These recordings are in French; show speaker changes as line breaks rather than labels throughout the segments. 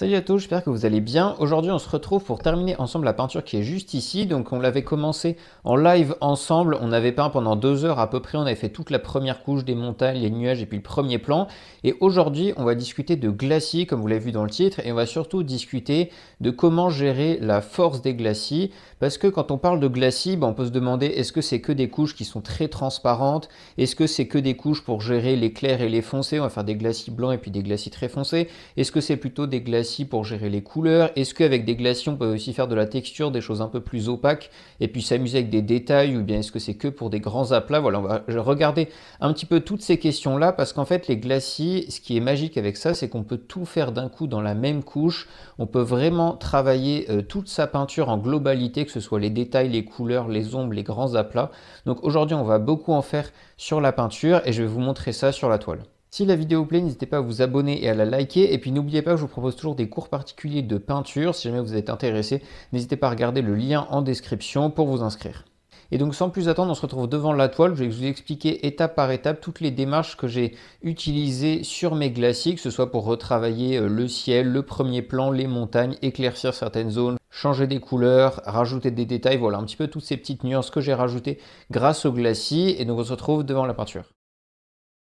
Salut à tous, j'espère que vous allez bien. Aujourd'hui, on se retrouve pour terminer ensemble la peinture qui est juste ici. Donc, on l'avait commencé en live ensemble. On avait peint pendant deux heures à peu près. On avait fait toute la première couche des montagnes, les nuages et puis le premier plan. Et aujourd'hui, on va discuter de glacis, comme vous l'avez vu dans le titre. Et on va surtout discuter de comment gérer la force des glacis. Parce que quand on parle de glacis, ben, on peut se demander est-ce que c'est que des couches qui sont très transparentes Est-ce que c'est que des couches pour gérer les clairs et les foncés On va faire des glacis blancs et puis des glacis très foncés. Est-ce que c'est plutôt des glacis pour gérer les couleurs Est-ce qu'avec des glacis on peut aussi faire de la texture, des choses un peu plus opaques, et puis s'amuser avec des détails, ou bien est-ce que c'est que pour des grands aplats Voilà, on va regarder un petit peu toutes ces questions-là, parce qu'en fait, les glacis, ce qui est magique avec ça, c'est qu'on peut tout faire d'un coup dans la même couche. On peut vraiment travailler euh, toute sa peinture en globalité, que ce soit les détails, les couleurs, les ombres, les grands aplats. Donc aujourd'hui, on va beaucoup en faire sur la peinture, et je vais vous montrer ça sur la toile. Si la vidéo vous plaît, n'hésitez pas à vous abonner et à la liker. Et puis n'oubliez pas, je vous propose toujours des cours particuliers de peinture. Si jamais vous êtes intéressé, n'hésitez pas à regarder le lien en description pour vous inscrire. Et donc sans plus attendre, on se retrouve devant la toile. Je vais vous expliquer étape par étape toutes les démarches que j'ai utilisées sur mes glaciers, que ce soit pour retravailler euh, le ciel, le premier plan, les montagnes, éclaircir certaines zones, changer des couleurs, rajouter des détails, voilà un petit peu toutes ces petites nuances que j'ai rajoutées grâce au glacis. Et donc on se retrouve devant la peinture.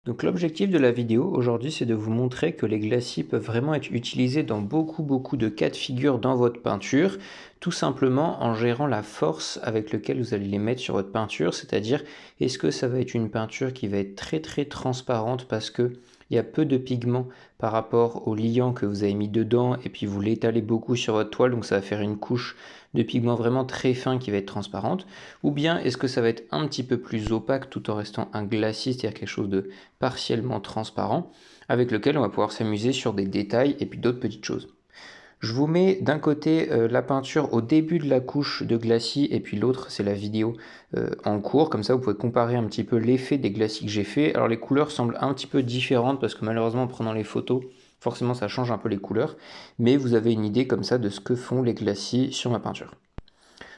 Donc l'objectif de la vidéo aujourd'hui c'est de vous montrer que les glacis peuvent vraiment être utilisés dans beaucoup beaucoup de cas de figure dans votre peinture, tout simplement en gérant la force avec laquelle vous allez les mettre sur votre peinture, c'est-à-dire est-ce que ça va être une peinture qui va être très très transparente parce que il y a peu de pigments par rapport au liant que vous avez mis dedans et puis vous l'étalez beaucoup sur votre toile donc ça va faire une couche de pigments vraiment très fin qui va être transparente ou bien est-ce que ça va être un petit peu plus opaque tout en restant un glacis c'est-à-dire quelque chose de partiellement transparent avec lequel on va pouvoir s'amuser sur des détails et puis d'autres petites choses. Je vous mets d'un côté euh, la peinture au début de la couche de glacis et puis l'autre c'est la vidéo euh, en cours. Comme ça vous pouvez comparer un petit peu l'effet des glacis que j'ai fait. Alors les couleurs semblent un petit peu différentes parce que malheureusement en prenant les photos forcément ça change un peu les couleurs. Mais vous avez une idée comme ça de ce que font les glacis sur ma peinture.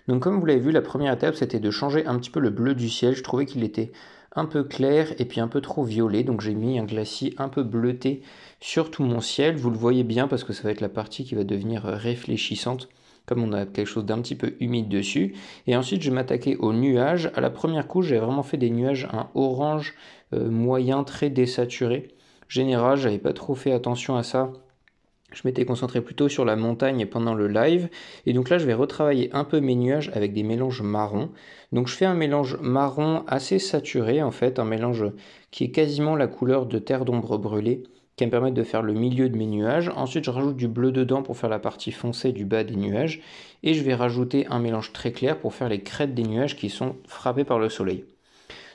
Donc comme vous l'avez vu la première étape c'était de changer un petit peu le bleu du ciel. Je trouvais qu'il était un peu clair et puis un peu trop violet. Donc j'ai mis un glacis un peu bleuté sur tout mon ciel. Vous le voyez bien parce que ça va être la partie qui va devenir réfléchissante comme on a quelque chose d'un petit peu humide dessus. Et ensuite, je vais m'attaquer aux nuages. À la première couche, j'ai vraiment fait des nuages un orange euh, moyen très désaturé. Général, j'avais pas trop fait attention à ça je m'étais concentré plutôt sur la montagne pendant le live. Et donc là, je vais retravailler un peu mes nuages avec des mélanges marrons. Donc je fais un mélange marron assez saturé, en fait, un mélange qui est quasiment la couleur de terre d'ombre brûlée, qui va me permettre de faire le milieu de mes nuages. Ensuite, je rajoute du bleu dedans pour faire la partie foncée du bas des nuages. Et je vais rajouter un mélange très clair pour faire les crêtes des nuages qui sont frappées par le soleil.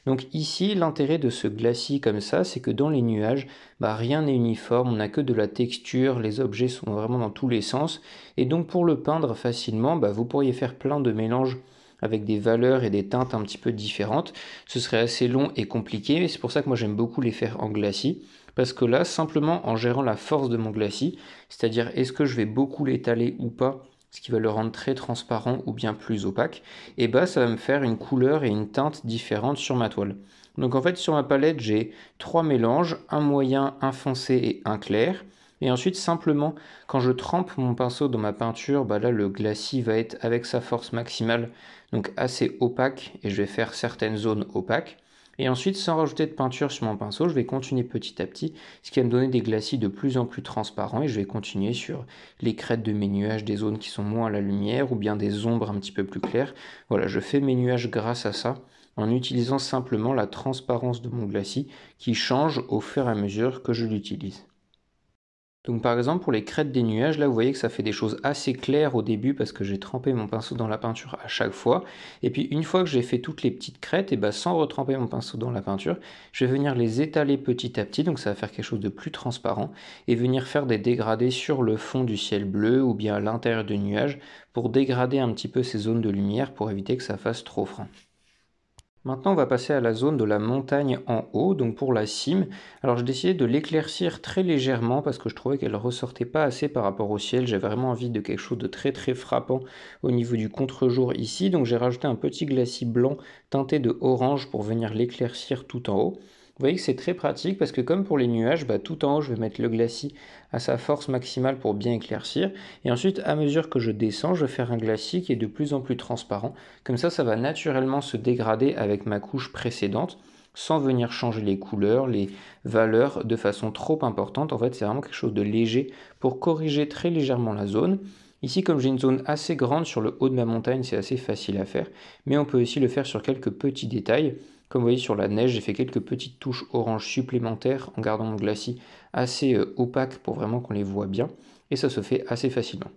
Donc ici, l'intérêt de ce glacis comme ça, c'est que dans les nuages, bah, rien n'est uniforme, on n'a que de la texture, les objets sont vraiment dans tous les sens. Et donc pour le peindre facilement, bah, vous pourriez faire plein de mélanges avec des valeurs et des teintes un petit peu différentes. Ce serait assez long et compliqué, mais c'est pour ça que moi j'aime beaucoup les faire en glacis. Parce que là, simplement en gérant la force de mon glacis, c'est-à-dire est-ce que je vais beaucoup l'étaler ou pas ce qui va le rendre très transparent ou bien plus opaque, et bah ça va me faire une couleur et une teinte différentes sur ma toile. Donc en fait sur ma palette j'ai trois mélanges, un moyen, un foncé et un clair. Et ensuite simplement quand je trempe mon pinceau dans ma peinture, bah là le glacis va être avec sa force maximale, donc assez opaque, et je vais faire certaines zones opaques. Et ensuite, sans rajouter de peinture sur mon pinceau, je vais continuer petit à petit, ce qui va me donner des glacis de plus en plus transparents. Et je vais continuer sur les crêtes de mes nuages, des zones qui sont moins à la lumière, ou bien des ombres un petit peu plus claires. Voilà, je fais mes nuages grâce à ça en utilisant simplement la transparence de mon glacis qui change au fur et à mesure que je l'utilise. Donc par exemple pour les crêtes des nuages, là vous voyez que ça fait des choses assez claires au début parce que j'ai trempé mon pinceau dans la peinture à chaque fois. Et puis une fois que j'ai fait toutes les petites crêtes, et bah, sans retremper mon pinceau dans la peinture, je vais venir les étaler petit à petit, donc ça va faire quelque chose de plus transparent, et venir faire des dégradés sur le fond du ciel bleu ou bien à l'intérieur des nuages pour dégrader un petit peu ces zones de lumière pour éviter que ça fasse trop franc. Maintenant, on va passer à la zone de la montagne en haut, donc pour la cime. Alors, j'ai décidé de l'éclaircir très légèrement parce que je trouvais qu'elle ressortait pas assez par rapport au ciel. J'avais vraiment envie de quelque chose de très très frappant au niveau du contre-jour ici. Donc, j'ai rajouté un petit glacis blanc teinté de orange pour venir l'éclaircir tout en haut. Vous voyez que c'est très pratique parce que comme pour les nuages, bah, tout en haut je vais mettre le glacis à sa force maximale pour bien éclaircir et ensuite à mesure que je descends je vais faire un glacis qui est de plus en plus transparent comme ça ça va naturellement se dégrader avec ma couche précédente sans venir changer les couleurs, les valeurs de façon trop importante. En fait c'est vraiment quelque chose de léger pour corriger très légèrement la zone. Ici, comme j'ai une zone assez grande sur le haut de ma montagne, c'est assez facile à faire, mais on peut aussi le faire sur quelques petits détails. Comme vous voyez sur la neige, j'ai fait quelques petites touches orange supplémentaires en gardant mon glacis assez euh, opaque pour vraiment qu'on les voit bien. Et ça se fait assez facilement.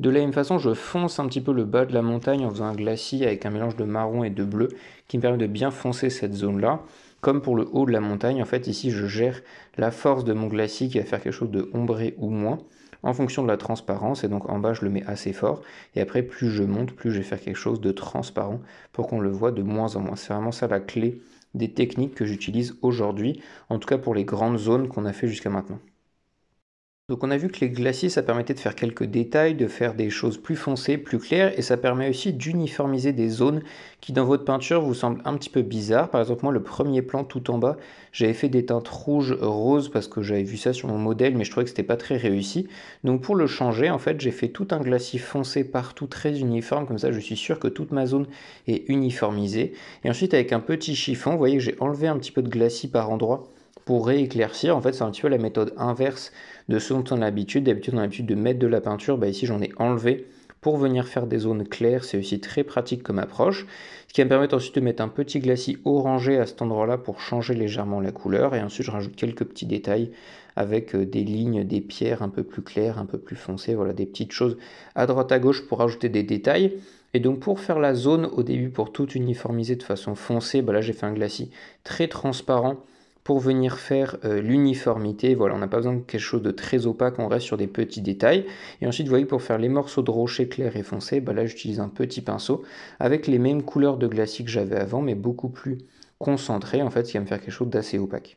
De la même façon, je fonce un petit peu le bas de la montagne en faisant un glacis avec un mélange de marron et de bleu qui me permet de bien foncer cette zone-là. Comme pour le haut de la montagne, en fait, ici, je gère la force de mon glacis qui va faire quelque chose de ombré ou moins en fonction de la transparence. Et donc en bas, je le mets assez fort. Et après, plus je monte, plus je vais faire quelque chose de transparent pour qu'on le voit de moins en moins. C'est vraiment ça la clé des techniques que j'utilise aujourd'hui, en tout cas pour les grandes zones qu'on a fait jusqu'à maintenant. Donc on a vu que les glaciers, ça permettait de faire quelques détails, de faire des choses plus foncées, plus claires, et ça permet aussi d'uniformiser des zones qui dans votre peinture vous semblent un petit peu bizarres. Par exemple, moi, le premier plan tout en bas, j'avais fait des teintes rouges, roses, parce que j'avais vu ça sur mon modèle, mais je trouvais que c'était pas très réussi. Donc pour le changer, en fait, j'ai fait tout un glacis foncé partout, très uniforme, comme ça je suis sûr que toute ma zone est uniformisée. Et ensuite, avec un petit chiffon, vous voyez, j'ai enlevé un petit peu de glacis par endroit pour rééclaircir, en fait, c'est un petit peu la méthode inverse de ce dont on a l'habitude. D'habitude, on a l'habitude de mettre de la peinture. Bah, ici, j'en ai enlevé pour venir faire des zones claires. C'est aussi très pratique comme approche. Ce qui va me permettre ensuite de mettre un petit glacis orangé à cet endroit-là pour changer légèrement la couleur. Et ensuite, je rajoute quelques petits détails avec euh, des lignes, des pierres un peu plus claires, un peu plus foncées. Voilà, des petites choses à droite à gauche pour ajouter des détails. Et donc pour faire la zone au début, pour tout uniformiser de façon foncée, bah, là j'ai fait un glacis très transparent pour venir faire euh, l'uniformité. Voilà, on n'a pas besoin de quelque chose de très opaque, on reste sur des petits détails. Et ensuite, vous voyez, pour faire les morceaux de rocher clair et foncé, bah là j'utilise un petit pinceau avec les mêmes couleurs de glacis que j'avais avant, mais beaucoup plus concentré en fait, ce qui va me faire quelque chose d'assez opaque.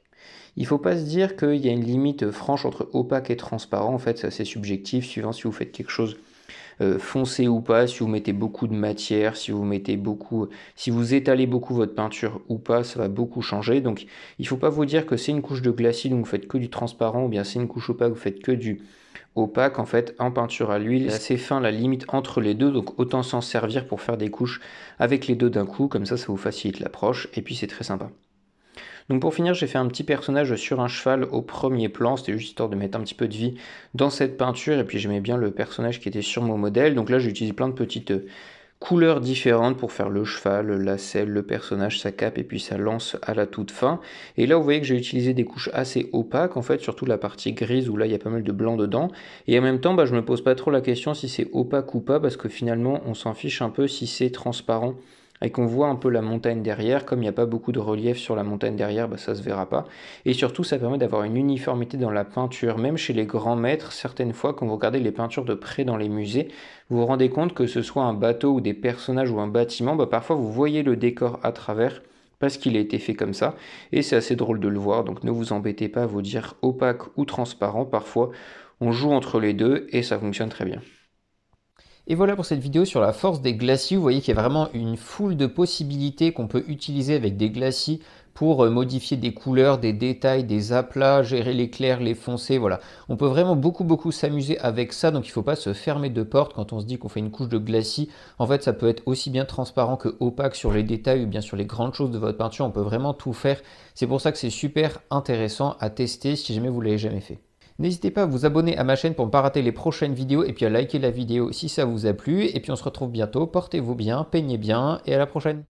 Il faut pas se dire qu'il y a une limite euh, franche entre opaque et transparent, en fait c'est subjectif suivant si vous faites quelque chose euh, foncé ou pas, si vous mettez beaucoup de matière, si vous mettez beaucoup, si vous étalez beaucoup votre peinture ou pas, ça va beaucoup changer. Donc il ne faut pas vous dire que c'est une couche de glacis, donc vous faites que du transparent, ou bien c'est une couche opaque, vous faites que du opaque. En fait, en peinture à l'huile, c'est assez fin la limite entre les deux, donc autant s'en servir pour faire des couches avec les deux d'un coup, comme ça ça vous facilite l'approche, et puis c'est très sympa. Donc pour finir, j'ai fait un petit personnage sur un cheval au premier plan, c'était juste histoire de mettre un petit peu de vie dans cette peinture, et puis j'aimais bien le personnage qui était sur mon modèle, donc là j'ai utilisé plein de petites euh, couleurs différentes pour faire le cheval, la selle, le personnage, sa cape et puis sa lance à la toute fin. Et là, vous voyez que j'ai utilisé des couches assez opaques, en fait, surtout la partie grise où là, il y a pas mal de blanc dedans. Et en même temps, bah, je me pose pas trop la question si c'est opaque ou pas, parce que finalement, on s'en fiche un peu si c'est transparent et qu'on voit un peu la montagne derrière, comme il n'y a pas beaucoup de relief sur la montagne derrière, bah, ça se verra pas. Et surtout, ça permet d'avoir une uniformité dans la peinture, même chez les grands maîtres. Certaines fois, quand vous regardez les peintures de près dans les musées, vous vous rendez compte que ce soit un bateau ou des personnages ou un bâtiment, bah, parfois vous voyez le décor à travers parce qu'il a été fait comme ça, et c'est assez drôle de le voir, donc ne vous embêtez pas à vous dire opaque ou transparent, parfois on joue entre les deux et ça fonctionne très bien. Et voilà pour cette vidéo sur la force des glacis. Vous voyez qu'il y a vraiment une foule de possibilités qu'on peut utiliser avec des glacis pour euh, modifier des couleurs, des détails, des aplats, gérer les clairs, les foncés, voilà. On peut vraiment beaucoup beaucoup s'amuser avec ça, donc il ne faut pas se fermer de porte quand on se dit qu'on fait une couche de glacis. En fait, ça peut être aussi bien transparent que opaque sur les détails ou bien sur les grandes choses de votre peinture, on peut vraiment tout faire. C'est pour ça que c'est super intéressant à tester si jamais vous l'avez jamais fait. N'hésitez pas à vous abonner à ma chaîne pour ne pas rater les prochaines vidéos et puis à liker la vidéo si ça vous a plu. Et puis on se retrouve bientôt, portez-vous bien, peignez bien et à la prochaine.